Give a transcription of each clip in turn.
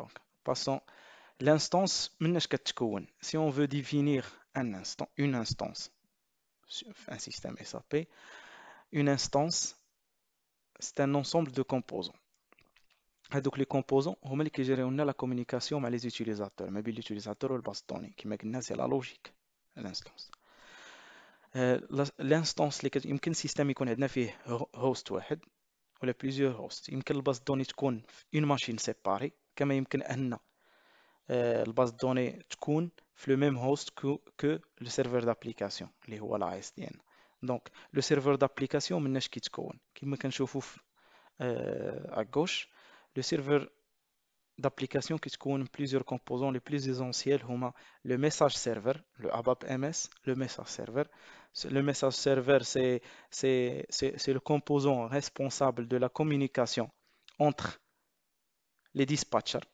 Donc, passons l'instance si on veut définir un instant une instance sur un système SAP une instance c'est un ensemble de composants Et donc les composants on a la communication avec les utilisateurs mais l'utilisateur le دوني qui c'est la logique l'instance euh, l'instance اللي système qui est عندنا host ou plusieurs hosts Il base une machine séparée كما يمكن ان الباز دوني تكون في لو ميم هوست كو كو لو سيرفر دابليكاسيون اللي هو Donc اس دي ان دونك لو سيرفر دابليكاسيون à gauche Le serveur d'application qui compte plusieurs composants les plus essentiels le message server, le ABAP MS, le message server. Le message server, c'est le composant responsable de la communication entre لي ديسباتشر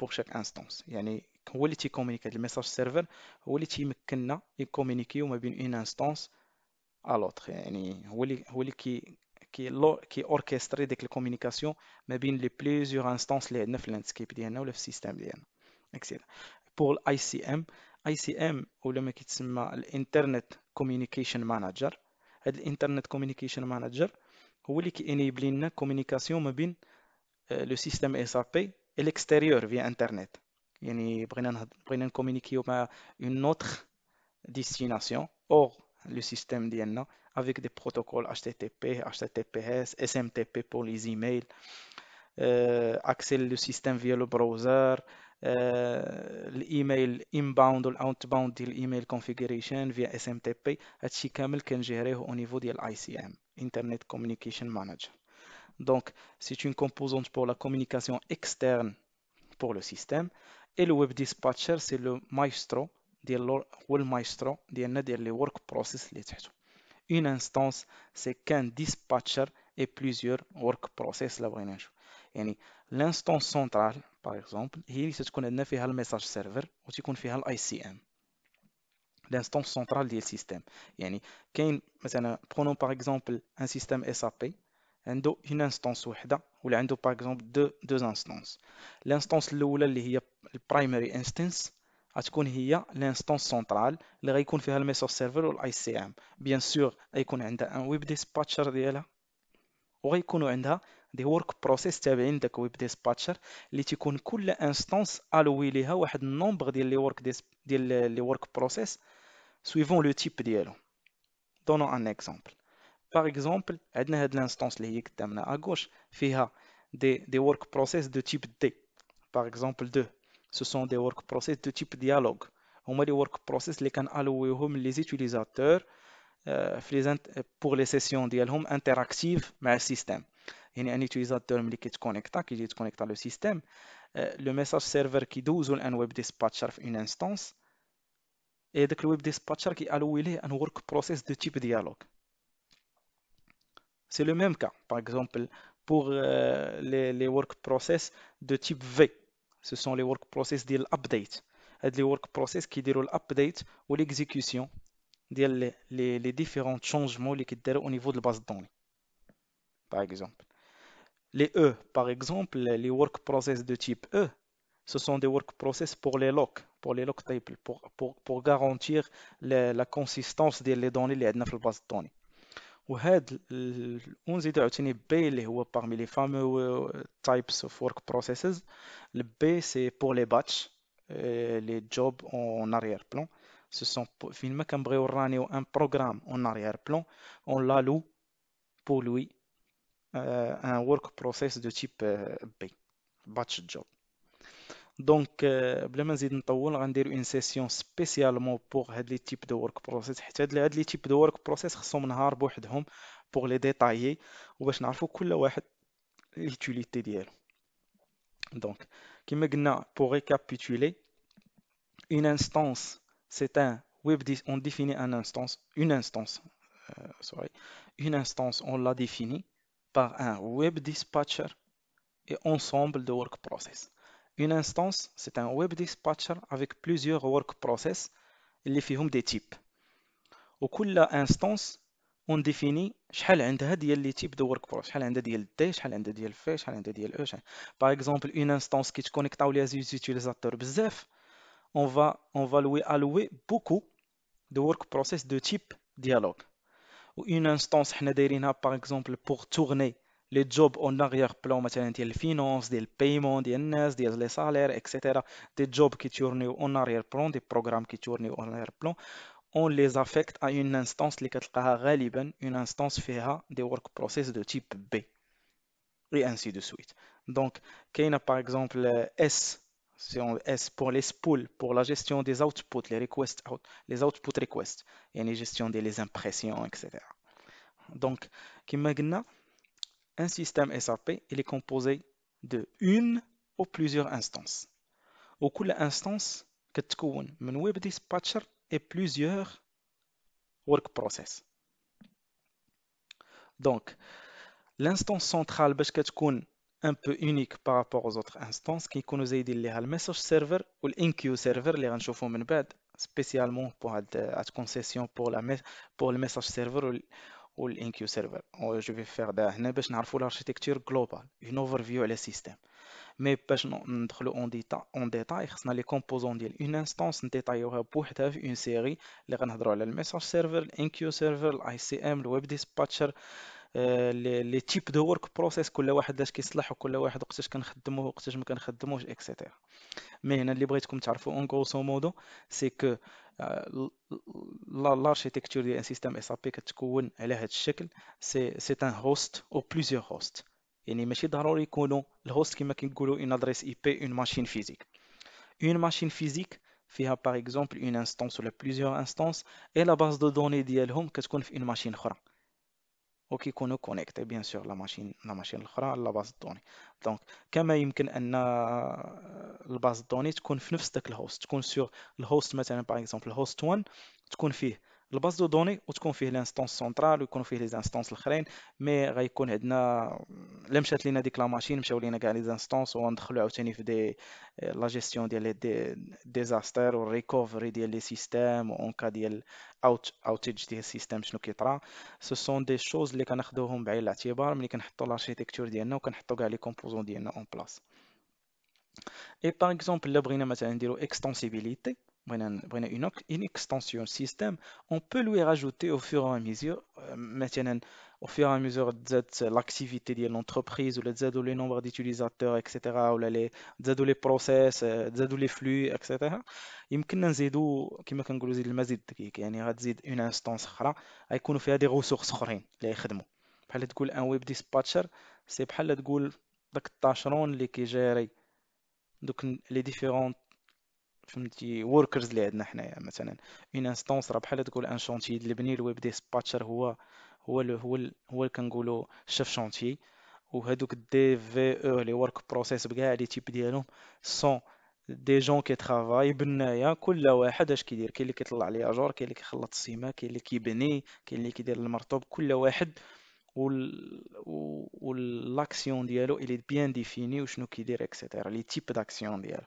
بوغ شاك انستونس يعني هو اللي تيكومونيكي هذا الميساج سيرفر هو اللي تيمكننا يكومونيكيو ما بين اون انستونس الوتر يعني هو اللي هو اللي كي كي لو كي اوركستري ديك الكومونيكاسيون ما بين لي بليزيور انستونس اللي عندنا في اللاندسكيب ديالنا ولا في السيستم ديالنا اكسيد بور الاي سي ام اي سي ام ولا ما كيتسمى الانترنت كومونيكيشن مانجر هاد الانترنت كومونيكيشن مانجر هو اللي كينيبل لنا كوميونيكاسيون ما بين Euh, le système SAP et l'extérieur via Internet. Il يعني بغينا بغينا نكومونيكيو مع une autre destination hors le avec des protocoles HTTP, HTTPS, SMTP pour les emails, euh, accès le système via le browser, euh, l'email inbound ou outbound de email configuration via SMTP, هادشي كامل gérer au niveau de l'ICM, Internet Communication Manager. Donc, c'est une composante pour la communication externe pour le système. Et le web dispatcher, c'est le maestro, le maestro, le work process. Une instance, c'est qu'un dispatcher et plusieurs work process. L'instance centrale, par exemple, c'est qu'on a le message server ou qu'on a l'ICM. L'instance centrale du système. Prenons par exemple un système SAP. عنده اون انستونس وحده ولا عنده باغ اكزومبل دو دو انستونس الانستونس الاولى اللي هي البرايمري انستنس غتكون هي الانستونس سنترال اللي غيكون فيها الميسور سيرفر والاي سي ام بيان سور غيكون عندها ان ويب ديسباتشر ديالها وغيكونوا عندها دي ورك بروسيس تابعين داك ويب ديسباتشر اللي تيكون كل انستونس الوي ليها واحد النومبر ديال لي ورك ديال لي ورك بروسيس سويفون لو تيب ديالو دونو ان اكزومبل par exemple, l'instance à gauche, fait a des, work process de type D. Par exemple, deux. Ce sont des work process de type dialogue. On a des work process qui sont alloués les utilisateurs euh, pour les sessions interactives avec le système. Il y a un utilisateur qui est connecté, qui est à le système. Le message serveur qui donne un web dispatcher une instance. Et le web dispatcher qui alloue un work process de type dialogue. C'est le même cas, par exemple, pour euh, les, work process de type V. Ce sont les work process de l'update. Les work process qui déroulent l'update ou l'exécution des différents changements qui au niveau de la base de données. Par exemple. Les E, par exemple, les work process de type E, ce sont des work process pour les locks, pour les lock tables, pour, garantir la, consistance des données dans la base de données. وهاد ونزيدو عاوتاني بي parmi les fameux euh, types of work processes le B c'est pour les batchs euh, les jobs en arrière-plan ce sont فين ما un programme en arrière-plan on l'alloue pour lui euh, un work process de type B batch job donc, euh, une session spécialement pour type de work process. de process pour les détailler Donc, pour récapituler, une instance web on définit instance, une instance. Euh, une instance on l'a définie par un web dispatcher et ensemble de work process. Une instance, c'est un web dispatcher avec plusieurs work process اللي فيهم des types. de instance on définit شحال عندها ديال لي qui دو ورك بروس شحال عندها ديال عندها on va allouer beaucoup de work process de type dialogue. une instance par exemple pour tourner les jobs en arrière-plan, des finances, des paiements, des NS, des les salaires, etc. Des jobs qui tournent en arrière-plan, des programmes qui tournent en arrière-plan, on les affecte à une instance, une instance fera des work process de type B. Et ainsi de suite. Donc, a par exemple, euh, S. Si S pour les spools, pour la gestion des outputs, les requests, les output requests, et la gestion des impressions, etc. Donc, qui magna un système SAP il est composé de une ou plusieurs instances. Au cours de l'instance, un web dispatcher et plusieurs work process. Donc, l'instance centrale, parce est un peu unique par rapport aux autres instances, qui nous aide le message server ou l'inquiétude server, les renchauffements spécialement pour la euh, concession pour, pour le message server ou l'IQ Server. Oh, je vais faire ça ici pour que l'architecture globale, une overview sur le système. Mais pour que vous puissiez en détail, nous avons les composants d'une instance, un détail, une bouche, une série, les messages servers, l'IQ Server, l'ICM, le Web Dispatcher, آه، لي تيب دو ورك بروسيس كل واحد اش كيصلح وكل واحد وقتاش كنخدمو وقتاش ما كنخدموش اكسيتيرا مي هنا اللي بغيتكم تعرفوا اون غروسو مودو سي كو ان سيستم اس بي كتكون على هذا الشكل سي سي ان هوست او بليزيور هوست يعني ماشي ضروري يكونوا الهوست كما كنقولوا ان ادريس اي بي اون ماشين فيزيك اون ماشين فيزيك فيها باغ اكزومبل اون انستونس ولا بليزيور انستونس اي لا باز دو دوني ديالهم كتكون في اون ماشين اخرى وكيكونوا كونيكتي بيان سور لا ماشين لا ماشين الاخرى لا باز دوني دونك كما يمكن ان الباز دوني تكون في نفس داك الهوست تكون سور الهوست مثلا باغ اكزومبل الهوست 1 تكون فيه الباز دو دوني وتكون فيه لانستونس سونترال ويكون فيه لي زانستونس الاخرين مي غيكون عندنا الا مشات لينا ديك لا ماشين مشاو لينا كاع لي زانستونس وندخلو عاوتاني في دي لا جيستيون ديال لي ديزاستر والريكوفري ديال لي سيستيم اون كا ديال اوت اوتيج ديال السيستيم شنو كيطرا سو سون دي شوز اللي كناخدوهم بعين الاعتبار ملي كنحطو لاركيتكتور ديالنا وكنحطو كاع لي كومبوزون ديالنا اون بلاص اي باغ اكزومبل الا بغينا مثلا نديرو اكستنسيبيليتي une extension système, on peut lui rajouter au fur et à mesure, euh, au fur et à mesure de l'activité de l'entreprise, ou de le nombre d'utilisateurs, etc., ou les, process, euh, de les flux, etc., il une instance, qui des ressources, les web dispatcher, c'est فهمتي وركرز اللي عندنا حنايا مثلا اون انستونس راه بحال تقول ان شونتي اللي بني الويب ديسباتشر هو هو الـ هو الـ هو اللي كنقولوا شيف شونتي وهذوك دي في او e لي ورك بروسيس بكاع لي تيب ديالهم سون دي جون كي ترافاي بنايا كل واحد اش كيدير كاين اللي كيطلع لي اجور كاين اللي كيخلط السيما كاين اللي كيبني كاين اللي كيدير المرطوب كل واحد وال لاكسيون ديالو الي بيان ديفيني وشنو كيدير اكسيتيرا لي تيب داكسيون ديالو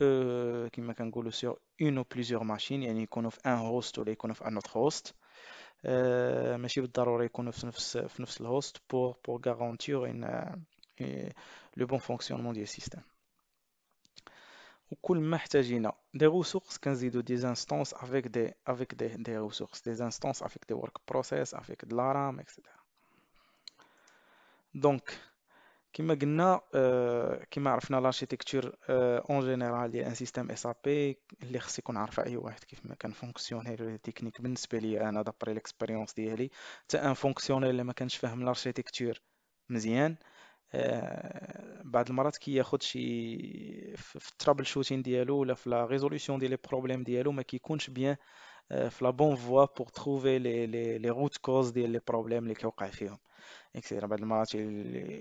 Euh, qui m'a goût sur une ou plusieurs machines, et y a un host ou un autre host. Euh, mais je vais un le host pour, pour garantir euh, le bon fonctionnement du système. Au cool, besoin des ressources, qu'on des instances avec des, avec des, des ressources, des instances avec des work process, avec de la RAM, etc. Donc, كما قلنا آه، كما عرفنا لاركتيكتور اون جينيرال ديال ان سيستيم اس ا بي اللي خص يكون عارف اي واحد كيف ما كان فونكسيونيل تكنيك بالنسبه لي انا دابري ليكسبيريونس ديالي حتى ان فونكسيونيل اللي ما كانش فاهم لاركتيكتور مزيان آه، بعض المرات كياخد كي شي في الترابل شوتين ديالو ولا في لا ريزولوسيون ديال لي بروبليم ديالو ما كيكونش بيان آه، في لا بون فوا بور تروفي لي لي روت كوز ديال لي بروبليم اللي كيوقع فيهم اكسيتيرا بعض المرات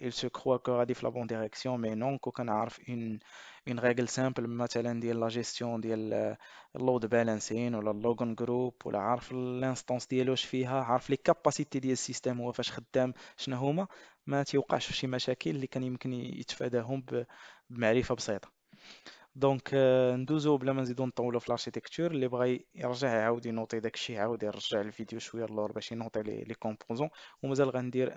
il se croit que غادي في لا بون ديريكسيون مي نون كو كنعرف اون اون ريغل سامبل مثلا ديال لا جيستيون ديال اللود بالانسين ولا اللوغون جروب ولا عارف الانستونس ديالو واش فيها عارف لي كاباسيتي ديال السيستم هو فاش خدام شنو هما ما تيوقعش في شي مشاكل اللي كان يمكن يتفاداهم بمعرفه بسيطه Donc, deux problèmes, c'est donc tant que l'architecture, les bruits, l'ergue ou des notes de gauche ou des réglages vidéo sur leur recherche et notes les composants. Nous allons rendre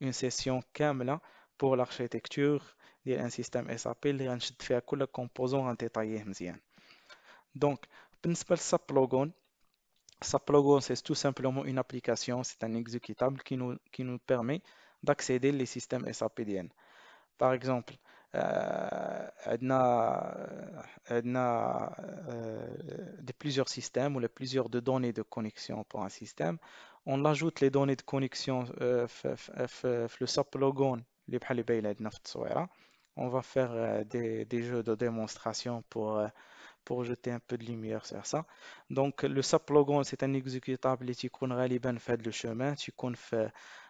une session caméra pour l'architecture d'un système SAP et ensuite faire tous les composants en détail. Donc, Logon, saplogon, saplogon, c'est tout simplement une application, c'est un exécutable qui nous permet d'accéder les systèmes SAP. Par exemple. عندنا euh, عندنا euh, euh, de plusieurs systèmes ou les plusieurs de données de connexion pour un système on ajoute les données de connexion le SAP logon on va faire des, jeux de démonstration pour pour jeter un peu de lumière sur ça. Donc le logon c'est un exécutable qui est غالبا في le chemin,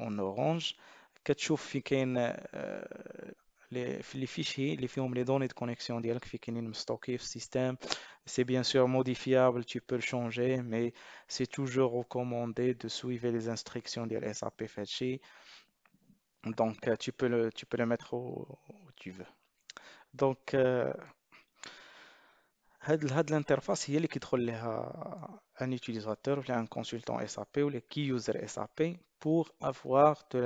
en orange. Qu'est-ce que euh, les fichiers, les films, les données de connexion directe système. C'est bien sûr modifiable. Tu peux le changer, mais c'est toujours recommandé de suivre les instructions de l'SAP Donc euh, tu peux le, tu peux le mettre où tu veux. Donc euh, هاد هاد الانترفاس هي اللي كيدخل ليها ان يوتيليزاتور ولا ان ا بي ولا كي يوزر ا بي pour avoir de,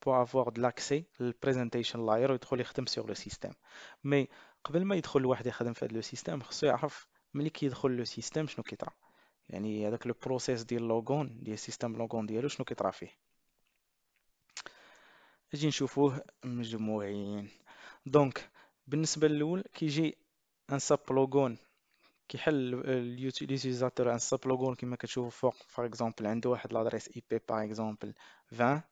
pour avoir de l'accès للبريزنتيشن لاير ويدخل يخدم سيغ لو سيستيم مي قبل ما يدخل الواحد يخدم في هاد لو سيستيم خصو يعرف ملي كيدخل لو سيستيم شنو كيطرا يعني هذاك لو بروسيس ديال لوغون ديال سيستم لوغون ديالو شنو كيطرا فيه اجي نشوفوه مجموعين دونك بالنسبه للاول كيجي ان ساب لوغون كيحل ليوتيليزاتور ان لوغون كما كتشوفوا فوق فار اكزومبل عنده واحد لادريس اي بي باغ اكزومبل 20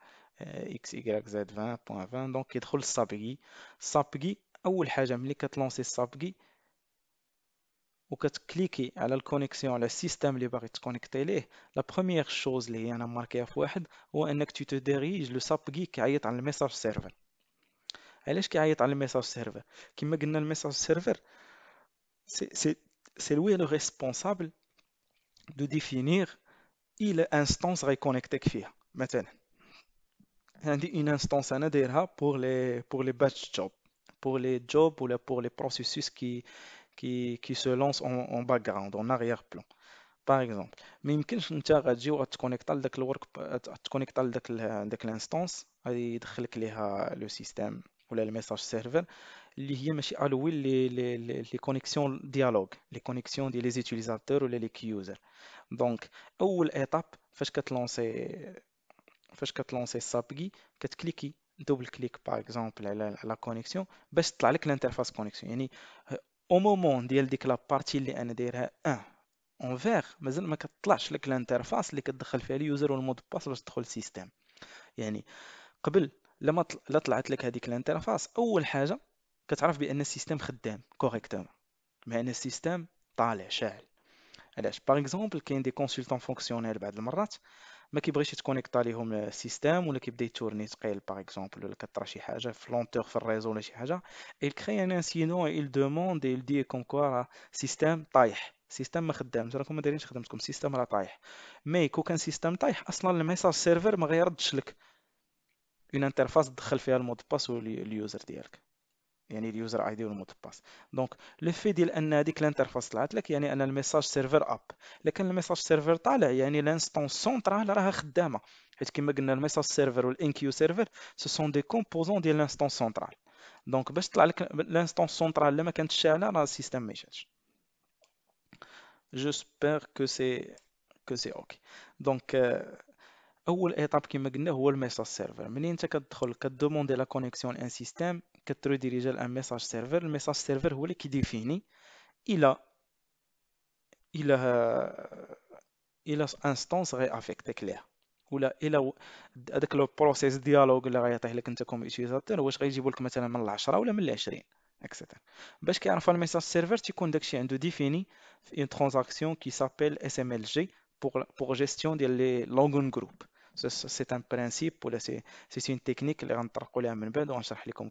اكس y زد 20.20 دونك كيدخل السابغي السابغي اول حاجه ملي كتلونسي السابغي وكتكليكي على الكونيكسيون على السيستم اللي باغي تكونيكتي ليه لا بروميير شوز اللي هي انا ماركيها في واحد هو انك تو تديريج لو سابغي كيعيط على الميساج سيرفر علاش كيعيط على الميساج سيرفر كما قلنا الميساج سيرفر سي c'est lui le responsable de définir il instance reconnectée qui fait maintenant on dit une instance pour les pour les batch jobs pour les jobs ou pour les processus qui qui, qui se lancent en, background en arrière-plan par exemple même quand tu as radio à te connecter avec le work à te connecter l'instance à y le système ou le message serveur, il les connexions dialogue, les connexions des utilisateurs ou les Donc, la première étape, il que double-clique par exemple la connexion, tu avec l'interface connexion. Au moment où l'interface en vert, l'interface le sur le système. لما لا طلعت لك هذيك الانترفاس اول حاجه كتعرف بان السيستم خدام كوريكتومون مع ان السيستم طالع شاعل علاش باغ اكزومبل كاين دي كونسلتون فونكسيونيل بعض المرات ما كيبغيش يتكونيكطا ليهم السيستم ولا كيبدا يتورني ثقيل باغ اكزومبل ولا كطرى شي حاجه في لونتور في الريزو ولا شي حاجه ايل كري ان incident et il دوموند et il dit comme سيستم طايح سيستم ما خدامش راكم ما دايرينش خدمتكم سيستم راه طايح مي كو كان سيستم طايح اصلا الميساج سيرفر ما غيردش لك اون انترفاس تدخل فيها المود باس واليوزر ديالك يعني اليوزر اي دي والمود باس دونك لو في ديال ان هذيك الانترفاس طلعت لك يعني ان الميساج سيرفر اب لكن الميساج سيرفر طالع يعني لانستون سونترال راها خدامه حيت كما قلنا الميساج سيرفر كيو سيرفر سو سون دي كومبوزون ديال لانستون سونترال دونك باش طلع لك لانستون سونترال لما كانت شاعله راه السيستم ما يشعلش جوسبيغ كو سي كو سي اوكي دونك La première étape qui est le message vous la connexion à un système, vous redirigez un message serveur, le message serveur qui définit instance réaffectée. Il a le process dialogue utilisateur, message serveur une transaction qui s'appelle SMLG pour la gestion des langues de groupe c'est un principe ou c'est c'est une technique que je vais en parler un on plus en vous expliquant complètement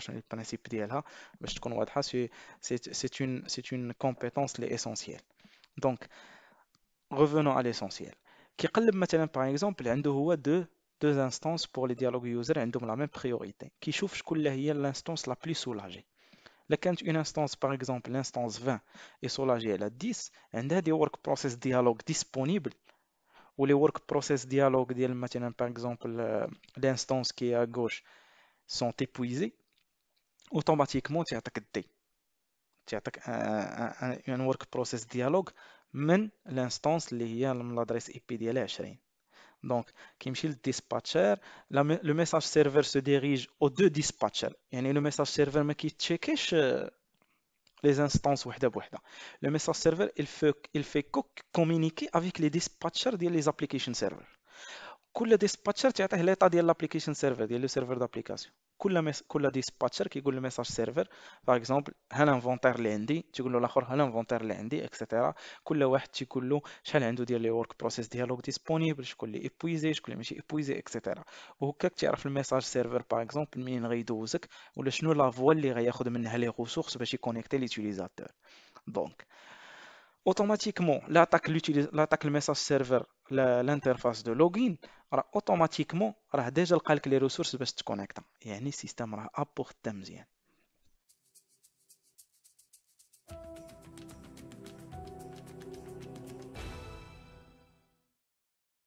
comment le principe de la, je vous pour que c'est une c'est une c'est une compétence essentielle donc revenons à l'essentiel quand le par exemple a une de deux deux instances pour les dialogue user qui ont la même priorité qui chauffe je soulagerai l'instance la plus soulagée quand une instance par exemple l'instance 20 est soulagée la 10 un des work process dialogue disponible ou les work process dialogue par exemple l'instance euh, qui est à gauche sont épuisées automatiquement tu attaques un, work process dialogue mais l'instance liée à l'adresse IP est donc qui le dispatcher le message serveur se dirige aux deux dispatchers et le message serveur qui check euh, les instances par une. Le message server, il fait, il fait communiquer avec les dispatchers des applications server. كل ديسباتشر تعطيه ليطا ديال لابليكيشن سيرفر ديال لو سيرفر دابليكاسيون كل ميس... كل ديسباتشر كيقول للميساج سيرفر باغ اكزومبل ها الانفونتير اللي عندي تيقول له الاخر ها الانفونتير اللي عندي اكسيتيرا كل واحد تيقول له شحال عنده ديال لي ورك بروسيس ديالو ديسپونيبل شكون اللي ايبويزي شكون اللي ماشي ايبويزي اكسيتيرا وهكاك تعرف الميساج سيرفر باغ اكزومبل منين غيدوزك ولا شنو لا فوا اللي غياخذ منها لي غوسورس باش يكونيكتي ليوتيليزاتور دونك اوتوماتيكمون لا تاك لاطاك الميساج سيرفر لانترفاس دو لوغين راه اوتوماتيكمون راه ديجا لقى لك لي ريسورس باش تكونيكتا يعني السيستم راه ابوغ وخدام مزيان